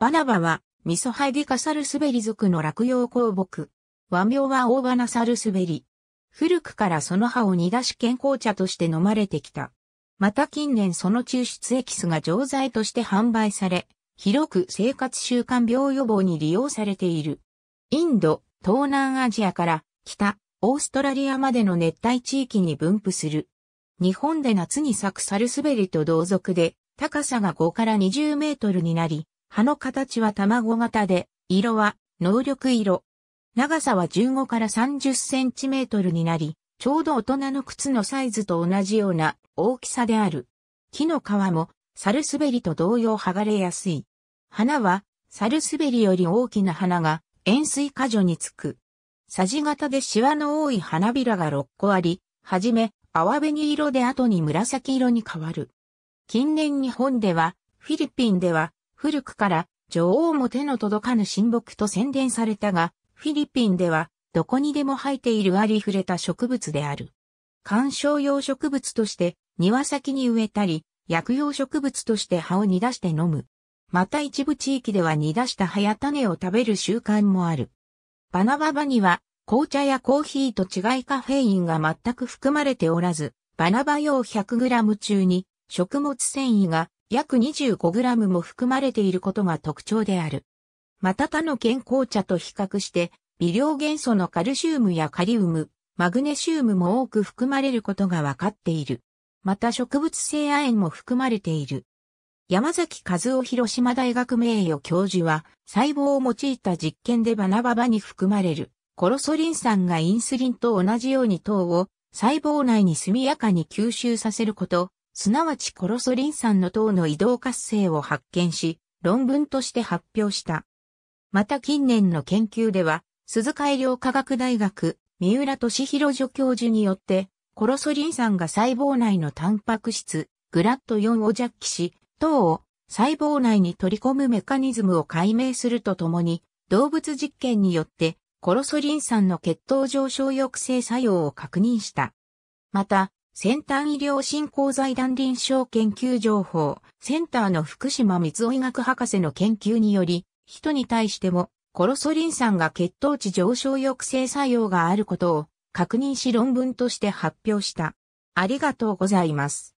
バナバは、ミソハリカサルスベリ族の落葉鉱木。和名は大ナサルスベリ。古くからその葉を煮出し健康茶として飲まれてきた。また近年その抽出エキスが錠剤として販売され、広く生活習慣病予防に利用されている。インド、東南アジアから北、オーストラリアまでの熱帯地域に分布する。日本で夏に咲くサルスベリと同族で、高さが5から20メートルになり、葉の形は卵型で、色は能力色。長さは15から30センチメートルになり、ちょうど大人の靴のサイズと同じような大きさである。木の皮も、サルスベリと同様剥がれやすい。花は、サルスベリより大きな花が、円錐果樹につく。サジ型でシワの多い花びらが6個あり、はじめ、淡紅色で後に紫色に変わる。近年日本では、フィリピンでは、古くから女王も手の届かぬ親睦と宣伝されたが、フィリピンではどこにでも生えているありふれた植物である。観賞用植物として庭先に植えたり、薬用植物として葉を煮出して飲む。また一部地域では煮出した葉や種を食べる習慣もある。バナババには紅茶やコーヒーと違いカフェインが全く含まれておらず、バナバ用 100g 中に食物繊維が約 25g も含まれていることが特徴である。また他の健康茶と比較して、微量元素のカルシウムやカリウム、マグネシウムも多く含まれることが分かっている。また植物性亜鉛も含まれている。山崎和夫広島大学名誉教授は、細胞を用いた実験でバナババに含まれる、コロソリン酸がインスリンと同じように糖を細胞内に速やかに吸収させること、すなわちコロソリン酸の糖の移動活性を発見し、論文として発表した。また近年の研究では、鈴海良科学大学、三浦敏弘助教授によって、コロソリン酸が細胞内のタンパク質、グラット4を弱気し、糖を細胞内に取り込むメカニズムを解明するとともに、動物実験によって、コロソリン酸の血糖上昇抑制作用を確認した。また、先端医療振興財団臨床研究情報センターの福島光夫医学博士の研究により、人に対してもコロソリン酸が血糖値上昇抑制作用があることを確認し論文として発表した。ありがとうございます。